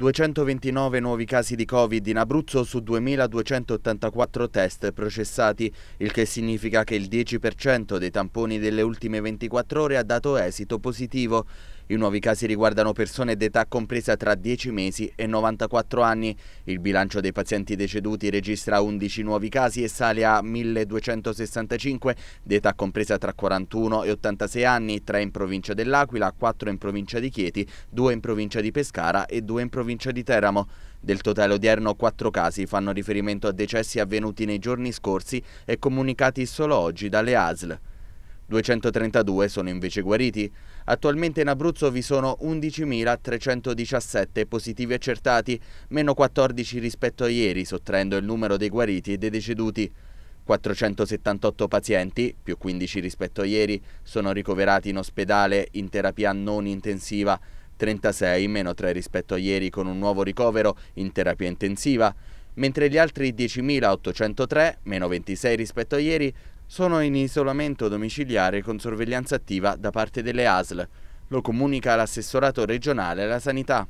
229 nuovi casi di Covid in Abruzzo su 2.284 test processati, il che significa che il 10% dei tamponi delle ultime 24 ore ha dato esito positivo. I nuovi casi riguardano persone d'età compresa tra 10 mesi e 94 anni. Il bilancio dei pazienti deceduti registra 11 nuovi casi e sale a 1265 d'età compresa tra 41 e 86 anni, 3 in provincia dell'Aquila, 4 in provincia di Chieti, 2 in provincia di Pescara e 2 in provincia di Teramo. Del totale odierno 4 casi fanno riferimento a decessi avvenuti nei giorni scorsi e comunicati solo oggi dalle ASL. 232 sono invece guariti. Attualmente in Abruzzo vi sono 11.317 positivi accertati, meno 14 rispetto a ieri, sottraendo il numero dei guariti e dei deceduti. 478 pazienti, più 15 rispetto a ieri, sono ricoverati in ospedale in terapia non intensiva, 36 meno 3 rispetto a ieri con un nuovo ricovero in terapia intensiva, mentre gli altri 10.803, meno 26 rispetto a ieri, sono in isolamento domiciliare con sorveglianza attiva da parte delle ASL. Lo comunica l'assessorato regionale alla sanità.